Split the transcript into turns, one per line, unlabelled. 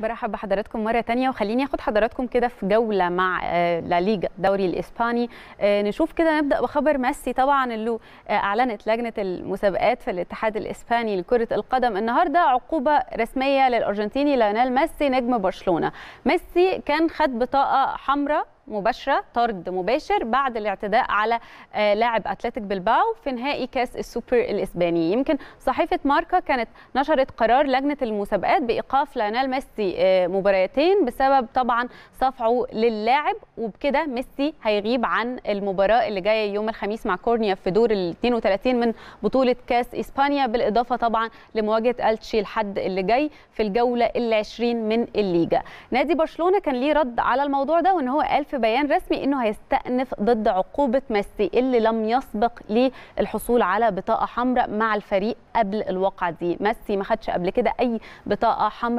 برحب بحضراتكم مره تانية وخليني اخد حضراتكم كده في جوله مع آه، لا ليجا الدوري الاسباني آه، نشوف كده نبدا بخبر ميسي طبعا اللي آه، اعلنت لجنه المسابقات في الاتحاد الاسباني لكره القدم النهارده عقوبه رسميه للارجنتيني ليونيل ميسي نجم برشلونه ميسي كان خد بطاقه حمراء مباشره طرد مباشر بعد الاعتداء على آه، لاعب اتلتيك بلباو في نهائي كاس السوبر الاسباني يمكن صحيفه ماركا كانت نشرت قرار لجنه المسابقات بايقاف لانال ميسي آه، مباراتين بسبب طبعا صفعه للاعب وبكده ميسي هيغيب عن المباراه اللي جايه يوم الخميس مع كورنيا في دور ال 32 من بطوله كاس اسبانيا بالاضافه طبعا لمواجهه التشي الحد اللي جاي في الجوله ال 20 من الليجا نادي برشلونه كان ليه رد على الموضوع ده وان هو قال في في بيان رسمي انه هيستأنف ضد عقوبة ميسي اللي لم يسبق للحصول على بطاقة حمراء مع الفريق قبل الواقعة دي ميسي ما خدش قبل كده اي بطاقة حمراء